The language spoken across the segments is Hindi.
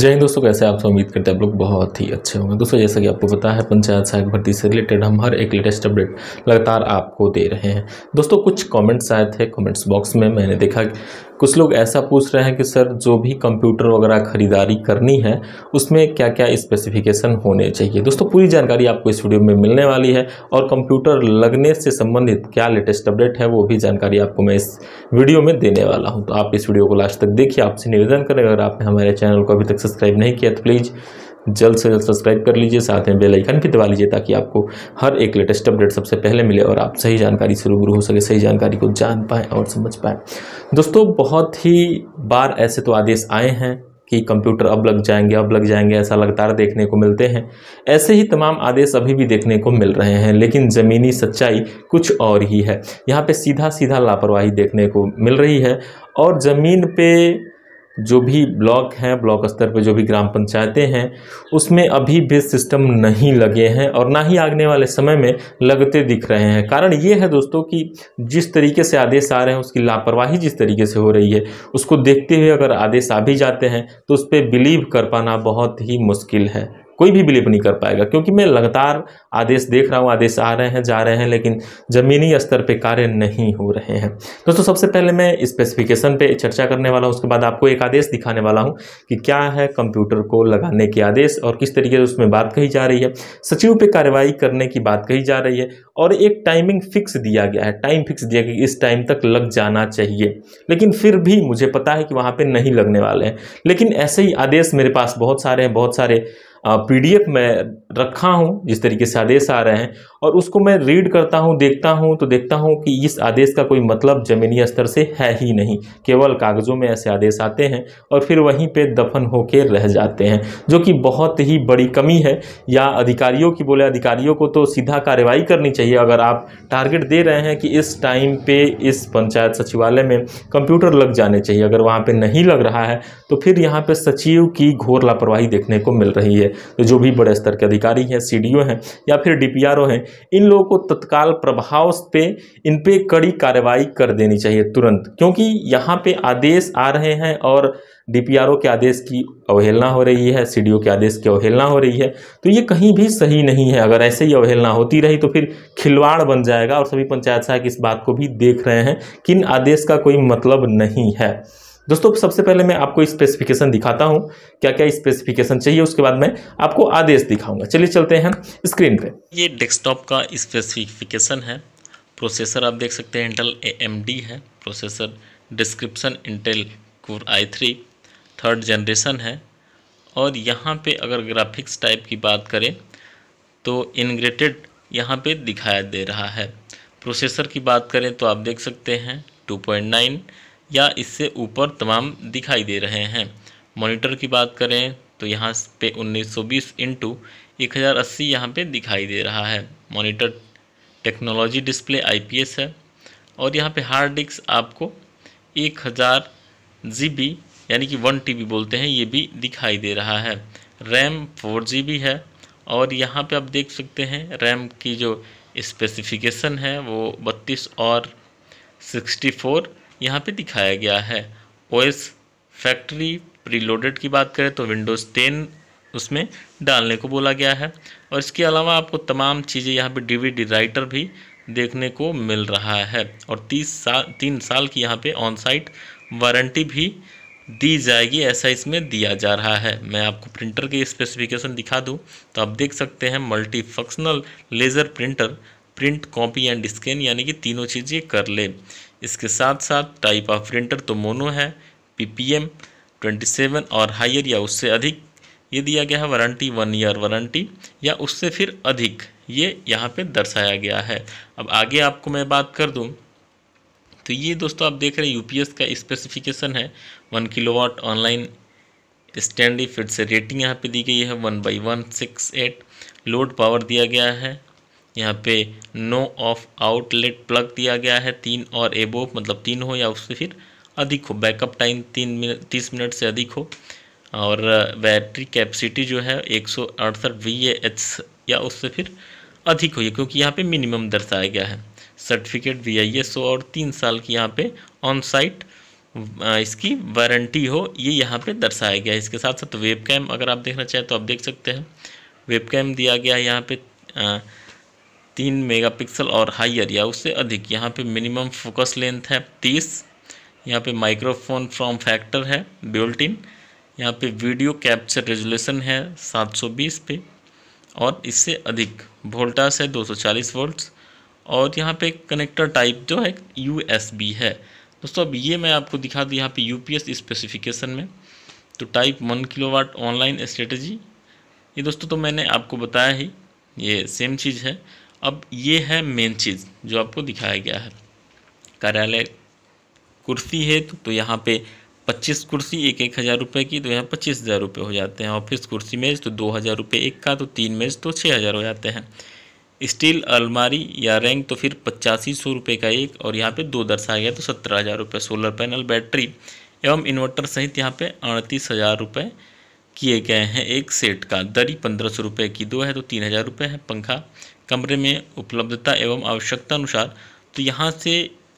जय हिंद दोस्तों कैसे आप सब उम्मीद करते हैं आप लोग बहुत ही अच्छे होंगे दोस्तों जैसा कि आपको पता है पंचायत सहायक भर्ती से रिलेटेड हम हर एक लेटेस्ट अपडेट लगातार आपको दे रहे हैं दोस्तों कुछ कमेंट्स आए थे कमेंट्स बॉक्स में मैंने देखा कुछ लोग ऐसा पूछ रहे हैं कि सर जो भी कंप्यूटर वगैरह ख़रीदारी करनी है उसमें क्या क्या स्पेसिफिकेशन होने चाहिए दोस्तों पूरी जानकारी आपको इस वीडियो में मिलने वाली है और कंप्यूटर लगने से संबंधित क्या लेटेस्ट अपडेट है वो भी जानकारी आपको मैं इस वीडियो में देने वाला हूँ तो आप इस वीडियो को लास्ट तक देखिए आपसे निवेदन करें अगर आपने हमारे चैनल को अभी तक सब्सक्राइब नहीं किया तो प्लीज़ जल्द से जल्द सब्सक्राइब कर लीजिए साथ में बेल आइकन भी दबा लीजिए ताकि आपको हर एक लेटेस्ट अपडेट सबसे पहले मिले और आप सही जानकारी से रूबरू हो सके सही जानकारी को जान पाएँ और समझ पाएँ दोस्तों बहुत ही बार ऐसे तो आदेश आए हैं कि कंप्यूटर अब लग जाएंगे अब लग जाएंगे ऐसा लगातार देखने को मिलते हैं ऐसे ही तमाम आदेश अभी भी देखने को मिल रहे हैं लेकिन ज़मीनी सच्चाई कुछ और ही है यहाँ पे सीधा सीधा लापरवाही देखने को मिल रही है और ज़मीन पे जो भी ब्लॉक हैं ब्लॉक स्तर पर जो भी ग्राम पंचायतें हैं उसमें अभी भी सिस्टम नहीं लगे हैं और ना ही आगने वाले समय में लगते दिख रहे हैं कारण ये है दोस्तों कि जिस तरीके से आदेश आ रहे हैं उसकी लापरवाही जिस तरीके से हो रही है उसको देखते हुए अगर आदेश आ भी जाते हैं तो उस पर बिलीव कर पाना बहुत ही मुश्किल है कोई भी बिलीव नहीं कर पाएगा क्योंकि मैं लगातार आदेश देख रहा हूँ आदेश आ रहे हैं जा रहे हैं लेकिन ज़मीनी स्तर पर कार्य नहीं हो रहे हैं दोस्तों सबसे पहले मैं स्पेसिफिकेशन पर चर्चा करने वाला हूँ उसके बाद आपको एक आदेश दिखाने वाला हूँ कि क्या है कंप्यूटर को लगाने के आदेश और किस तरीके से उसमें बात कही जा रही है सचिव पर कार्रवाई करने की बात कही जा रही है और एक टाइमिंग फिक्स दिया गया है टाइम फिक्स दिया गया कि इस टाइम तक लग जाना चाहिए लेकिन फिर भी मुझे पता है कि वहाँ पे नहीं लगने वाले हैं लेकिन ऐसे ही आदेश मेरे पास बहुत सारे हैं बहुत सारे पीडीएफ में रखा हूँ जिस तरीके से आदेश आ रहे हैं और उसको मैं रीड करता हूँ देखता हूँ तो देखता हूँ कि इस आदेश का कोई मतलब ज़मीनी स्तर से है ही नहीं केवल कागज़ों में ऐसे आदेश आते हैं और फिर वहीं पे दफन होकर रह जाते हैं जो कि बहुत ही बड़ी कमी है या अधिकारियों की बोले अधिकारियों को तो सीधा कार्रवाई करनी चाहिए अगर आप टारगेट दे रहे हैं कि इस टाइम पे इस पंचायत सचिवालय में कंप्यूटर लग जाने चाहिए अगर वहाँ पर नहीं लग रहा है तो फिर यहाँ पर सचिव की घोर लापरवाही देखने को मिल रही है तो जो भी बड़े स्तर के अधिकारी हैं सी हैं या फिर डी हैं इन लोगों को तत्काल प्रभाव पे इन पे कड़ी कार्रवाई कर देनी चाहिए तुरंत क्योंकि यहाँ पे आदेश आ रहे हैं और डीपीआरओ के आदेश की अवहेलना हो रही है सीडीओ के आदेश की अवहेलना हो रही है तो ये कहीं भी सही नहीं है अगर ऐसे ही अवहेलना होती रही तो फिर खिलवाड़ बन जाएगा और सभी पंचायत सहायक इस बात को भी देख रहे हैं कि इन आदेश का कोई मतलब नहीं है दोस्तों सबसे पहले मैं आपको स्पेसिफिकेशन दिखाता हूँ क्या क्या स्पेसिफिकेशन चाहिए उसके बाद मैं आपको आदेश दिखाऊंगा चलिए चलते हैं स्क्रीन पे ये डेस्कटॉप का स्पेसिफिकेशन है प्रोसेसर आप देख सकते हैं इंटेल ए है processor description Intel core I three third generation है और यहाँ पे अगर ग्राफिक्स टाइप की बात करें तो इनग्रेटेड यहाँ पे दिखाया दे रहा है प्रोसेसर की बात करें तो आप देख सकते हैं 2.9 या इससे ऊपर तमाम दिखाई दे रहे हैं मॉनिटर की बात करें तो यहाँ पे 1920 इंटू एक हज़ार अस्सी यहाँ पर दिखाई दे रहा है मॉनिटर टेक्नोलॉजी डिस्प्ले आईपीएस है और यहाँ पे हार्ड डिस्क आपको एक हज़ार जी यानी कि वन टी बोलते हैं ये भी दिखाई दे रहा है रैम फोर जी है और यहाँ पे आप देख सकते हैं रैम की जो स्पेसिफिकेशन है वो बत्तीस और सिक्सटी फोर यहाँ पे दिखाया गया है ओएस फैक्ट्री प्रीलोडेड की बात करें तो विंडोज़ टेन उसमें डालने को बोला गया है और इसके अलावा आपको तमाम चीज़ें यहाँ पे डीवीडी राइटर भी देखने को मिल रहा है और तीस साल तीन साल की यहाँ पे ऑन साइट वारंटी भी दी जाएगी ऐसा इसमें दिया जा रहा है मैं आपको प्रिंटर के स्पेसिफिकेशन दिखा दूँ तो आप देख सकते हैं multi functional laser printer print copy and scan यानी कि तीनों चीज़ें कर ले इसके साथ साथ टाइप ऑफ प्रिंटर तो मोनो है पीपीएम 27 और हायर या उससे अधिक ये दिया गया है वारंटी वन ईयर वारंटी या उससे फिर अधिक ये यहाँ पे दर्शाया गया है अब आगे आपको मैं बात कर दूँ तो ये दोस्तों आप देख रहे हैं यूपीएस का स्पेसिफिकेशन है वन किलोवाट ऑनलाइन स्टैंड फिर से रेटिंग यहाँ पे दी गई है one by one six eight load power दिया गया है यहाँ पे नो ऑफ आउटलेट प्लग दिया गया है तीन और एबो मतलब तीन हो या उससे फिर अधिक हो बैकअप टाइम तीन मिनट तीस मिनट से अधिक हो और बैटरी uh, कैपेसिटी जो है एक सौ अड़सठ वी एच या उससे फिर अधिक हो क्योंकि यहाँ पे मिनिमम दर्शाया गया है सर्टिफिकेट वी आई एस हो और तीन साल की यहाँ पे ऑन साइट uh, इसकी वारंटी हो ये यहाँ पे दर्शाया गया है इसके साथ साथ वेबकैम अगर आप देखना चाहें तो आप देख सकते हैं वेबकैम दिया गया है यहाँ पे uh, तीन मेगापिक्सल और हाइयर या उससे अधिक यहाँ पे मिनिमम फोकस लेंथ है तीस यहाँ पे माइक्रोफोन फ्रॉम फैक्टर है बिल्टिन यहाँ पे वीडियो कैप्चर रेजोल्यूशन है 720 पे और इससे अधिक वोल्टास है 240 वोल्ट्स और यहाँ पे कनेक्टर टाइप जो है बी है दोस्तों अब ये मैं आपको दिखा दूँ यहाँ पे एस स्पेसिफिकेशन में तो type one kilowatt online strategy ये दोस्तों तो मैंने आपको बताया ही ये सेम चीज़ है अब ये है मेन चीज़ जो आपको दिखाया गया है कार्यालय कुर्सी है तो, तो यहाँ पे पच्चीस कुर्सी एक एक हज़ार रुपये की तो यहाँ पच्चीस हज़ार रुपये हो जाते हैं ऑफिस कुर्सी मेज तो दो हज़ार रुपये एक का तो तीन मेज तो छः हज़ार हो जाते हैं स्टील अलमारी या रैंक तो फिर पचासी सौ रुपये का एक और यहाँ पे दो दर्शाया गया तो सत्रह हज़ार रुपये सोलर पैनल बैटरी एवं इन्वर्टर सहित यहाँ पे अड़तीस हज़ार रुपये किए गए हैं एक सेट का दरी पंद्रह सौ रुपये की दो है तो तीन हज़ार रुपये है पंखा कमरे में उपलब्धता एवं आवश्यकता अनुसार तो यहाँ से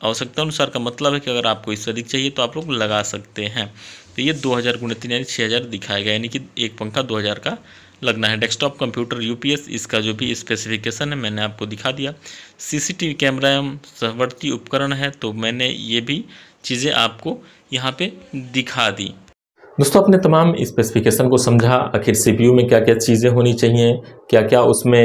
आवश्यकता अनुसार का मतलब है कि अगर आपको इससे अधिक चाहिए तो आप लोग लगा सकते हैं तो ये दो हज़ार गुणा तीन यानी छः हज़ार गया यानी कि एक पंखा दो हज़ार का लगना है डेस्कटॉप कंप्यूटर यूपीएस इसका जो भी स्पेसिफिकेशन है मैंने आपको दिखा दिया सीसीटीवी कैमरा एवं सहवर्ती उपकरण है तो मैंने ये भी चीज़ें आपको यहाँ पर दिखा दी दोस्तों अपने तमाम स्पेसिफिकेशन को समझा आखिर सीपीयू में क्या क्या चीज़ें होनी चाहिए क्या क्या उसमें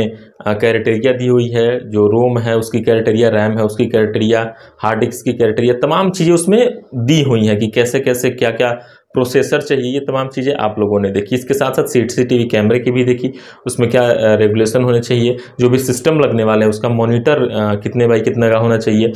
कैरेटेरिया दी हुई है जो रोम है उसकी कैरेटेरिया रैम है उसकी कैरेटेरिया हार्ड डिस्क की कैरेटेरिया तमाम चीज़ें उसमें दी हुई हैं कि कैसे कैसे क्या क्या प्रोसेसर चाहिए ये तमाम चीज़ें आप लोगों ने देखी इसके साथ साथ सी टी कैमरे की भी देखी उसमें क्या रेगुलेशन होने चाहिए जो भी सिस्टम लगने वाला है उसका मोनीटर कितने बाई कितने का होना चाहिए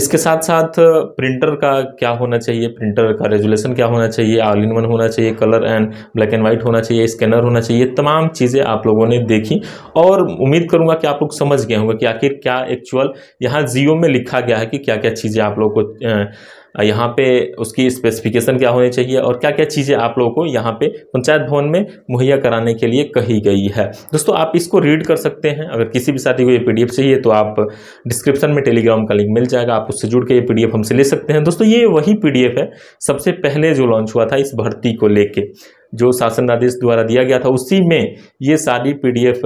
इसके साथ साथ प्रिंटर का क्या होना चाहिए प्रिंटर का रेजुलेशन क्या होना चाहिए ऑल इन वन होना चाहिए colour and black and white होना चाहिए स्कैनर होना चाहिए तमाम चीज़ें आप लोगों ने देखी और उम्मीद करूँगा कि आप लोग समझ गए होंगे कि आखिर क्या एक्चुअल यहाँ जियो में लिखा गया है कि क्या क्या चीज़ें आप लोगों को यहाँ पे उसकी स्पेसिफिकेशन क्या होनी चाहिए और क्या क्या चीज़ें आप लोगों को यहाँ पे पंचायत भवन में मुहैया कराने के लिए कही गई है दोस्तों आप इसको रीड कर सकते हैं अगर किसी भी साथी को ये पीडीएफ चाहिए तो आप डिस्क्रिप्शन में टेलीग्राम का लिंक मिल जाएगा आप उससे जुड़ के ये पी हमसे ले सकते हैं दोस्तों ये वही पी है सबसे पहले जो लॉन्च हुआ था इस भर्ती को लेकर जो शासन आदेश द्वारा दिया गया था उसी में ये सारी पीडीएफ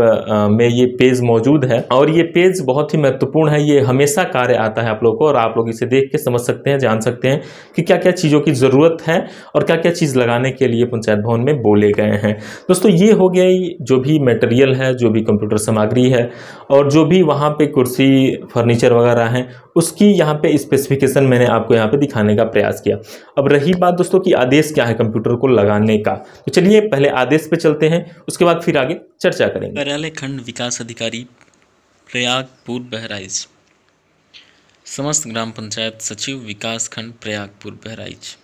में ये पेज मौजूद है और ये पेज बहुत ही महत्वपूर्ण है ये हमेशा कार्य आता है आप लोग को और आप लोग इसे देख के समझ सकते हैं जान सकते हैं कि क्या क्या चीज़ों की ज़रूरत है और क्या क्या चीज़ लगाने के लिए पंचायत भवन में बोले गए हैं दोस्तों ये हो गया जो भी मटेरियल है जो भी कंप्यूटर सामग्री है और जो भी वहाँ पर कुर्सी फर्नीचर वगैरह हैं उसकी यहाँ पे स्पेसिफिकेशन मैंने आपको यहाँ पे दिखाने का प्रयास किया अब रही बात दोस्तों कि आदेश क्या है कंप्यूटर को लगाने का तो चलिए पहले आदेश पे चलते हैं उसके बाद फिर आगे चर्चा करेंगे कार्यालय खंड विकास अधिकारी प्रयागपुर बहराइच समस्त ग्राम पंचायत सचिव विकास खंड प्रयागपुर बहराइच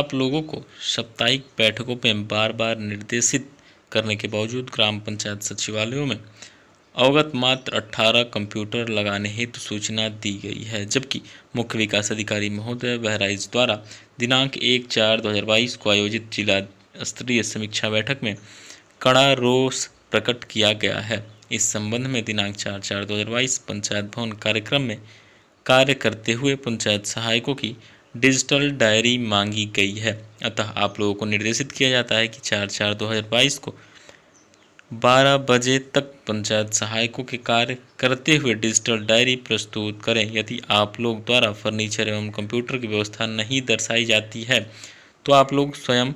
आप लोगों को साप्ताहिक बैठकों पर बार बार निर्देशित करने के बावजूद ग्राम पंचायत सचिवालयों में अवगत मात्र 18 कंप्यूटर लगाने हेतु सूचना दी गई है जबकि मुख्य विकास अधिकारी महोदय बहराइच द्वारा दिनांक एक चार 2022 को आयोजित जिला स्तरीय समीक्षा बैठक में कड़ा रोष प्रकट किया गया है इस संबंध में दिनांक चार चार दो हज़ार बाईस पंचायत भवन कार्यक्रम में कार्य करते हुए पंचायत सहायकों की डिजिटल डायरी मांगी गई है अतः आप लोगों को निर्देशित किया जाता है कि चार चार दो हज़ार बाईस को बारह बजे तक पंचायत सहायकों के कार्य करते हुए डिजिटल डायरी प्रस्तुत करें यदि आप लोग द्वारा फर्नीचर एवं कंप्यूटर की व्यवस्था नहीं दर्शाई जाती है तो आप लोग स्वयं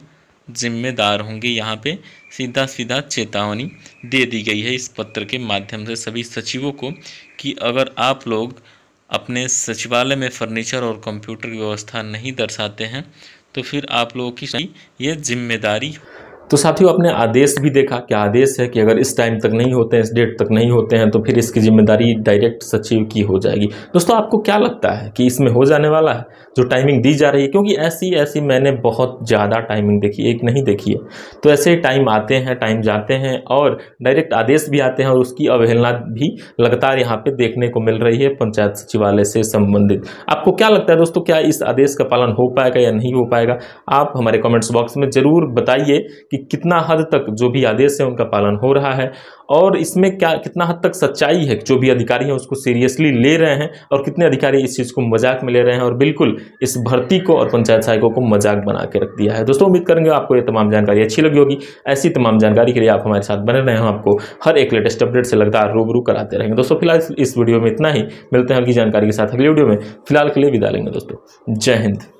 जिम्मेदार होंगे यहाँ पे सीधा सीधा चेतावनी दे दी गई है इस पत्र के माध्यम से सभी सचिवों को कि अगर आप लोग अपने सचिवालय में फर्नीचर और कंप्यूटर की व्यवस्था नहीं दर्शाते हैं तो फिर आप लोगों की ये जिम्मेदारी तो साथियों आपने आदेश भी देखा कि आदेश है कि अगर इस टाइम तक नहीं होते हैं इस डेट तक नहीं होते हैं तो फिर इसकी जिम्मेदारी डायरेक्ट सचिव की हो जाएगी दोस्तों आपको क्या लगता है कि इसमें हो जाने वाला है जो टाइमिंग दी जा रही है क्योंकि ऐसी ऐसी मैंने बहुत ज़्यादा टाइमिंग देखी एक नहीं देखी है तो ऐसे टाइम आते हैं टाइम जाते हैं और डायरेक्ट आदेश भी आते हैं और उसकी अवहेलना भी लगातार यहाँ पर देखने को मिल रही है पंचायत सचिवालय से संबंधित आपको क्या लगता है दोस्तों क्या इस आदेश का पालन हो पाएगा या नहीं हो पाएगा आप हमारे कॉमेंट्स बॉक्स में ज़रूर बताइए कि कि कितना हद तक जो भी आदेश है उनका पालन हो रहा है और इसमें क्या कितना हद तक सच्चाई है जो भी अधिकारी हैं उसको सीरियसली ले रहे हैं और कितने अधिकारी इस चीज़ को मजाक में ले रहे हैं और बिल्कुल इस भर्ती को और पंचायत सहायकों को मजाक बना के रख दिया है दोस्तों उम्मीद करेंगे आपको ये तमाम जानकारी अच्छी लगी होगी ऐसी तमाम जानकारी के लिए आप हमारे साथ बने रहे हैं आपको हर एक लेटेस्ट अपडेट से लगातार रूबरू कराते रहेंगे दोस्तों फिलहाल इस वीडियो में इतना ही मिलते हैं अगली जानकारी के साथ अगली वीडियो में फिलहाल के लिए विदा लेंगे दोस्तों जय हिंद